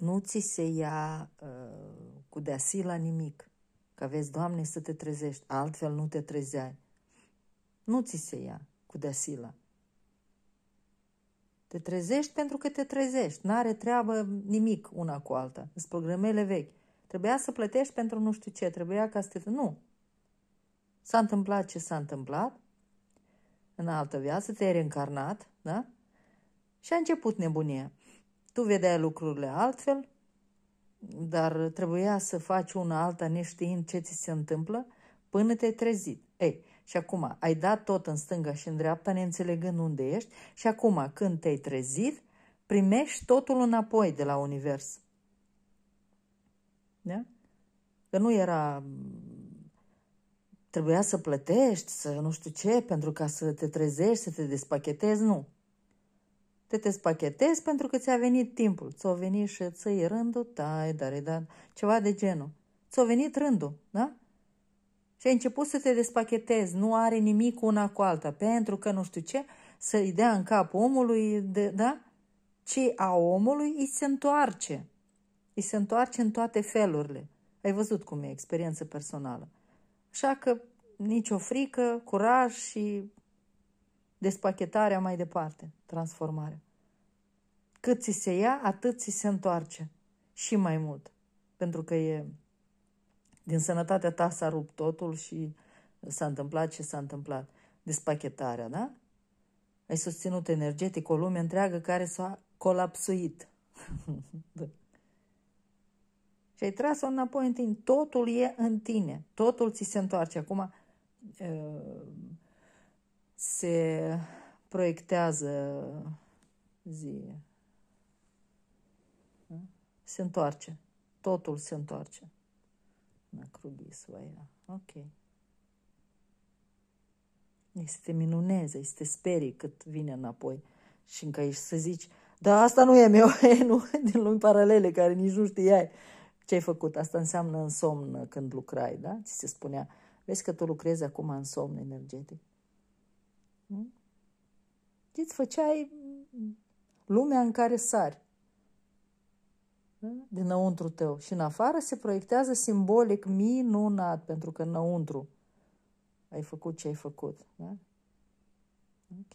nu ți se ia uh, cu deasi la nimic, că vezi, Doamne, să te trezești, altfel nu te trezeai. Nu ți se ia cu deasila. Te trezești pentru că te trezești, n-are treabă nimic una cu alta, sunt programele vechi. Trebuia să plătești pentru nu știu ce, trebuia ca să te... Nu. S-a întâmplat ce s-a întâmplat, în altă viață te-ai reîncarnat, da? Și a început nebunia. Tu vedeai lucrurile altfel, dar trebuia să faci una alta neștiind ce ți se întâmplă până te-ai trezit. Ei, și acum ai dat tot în stânga și în dreapta neînțelegând unde ești și acum când te-ai trezit, primești totul înapoi de la univers. Da? Că nu era... Trebuia să plătești, să nu știu ce, pentru ca să te trezești, să te despachetezi, nu te te spachetezi pentru că ți-a venit timpul, ți-a venit și ți rândul, tai, da, dar da, ceva de genul. Ți-a venit rândul, da? Și ai început să te despachetezi, nu are nimic una cu alta, pentru că nu știu ce, să-i dea în cap omului, de, da? Ce a omului îi se întoarce. Îi se întoarce în toate felurile. Ai văzut cum e experiență personală. Așa că nicio frică, curaj și despachetarea mai departe, transformarea. Cât ți se ia, atât ți se întoarce și mai mult, pentru că e din sănătatea ta s-a rupt totul și s-a întâmplat ce s-a întâmplat. Despachetarea, da? Ai susținut energetic o lume întreagă care s-a colapsuit. da. Și ai tras-o înapoi în tine. Totul e în tine. Totul ți se întoarce. Acum, se proiectează zi. Se întoarce. Totul se întoarce. Na da. krugi Ok. Este minuneză, este sperii cât vine înapoi și încă ești să zici, da, asta nu e meu, e, nu, din lumi paralele care nici nu știai ce ai făcut. Asta înseamnă în somn când lucrai, da? Ți se spunea, vezi că tu lucrezi acum în somn energetic. Îți făceai lumea în care sari da? dinăuntru tău. Și în afară se proiectează simbolic minunat, pentru că înăuntru ai făcut ce ai făcut. Da?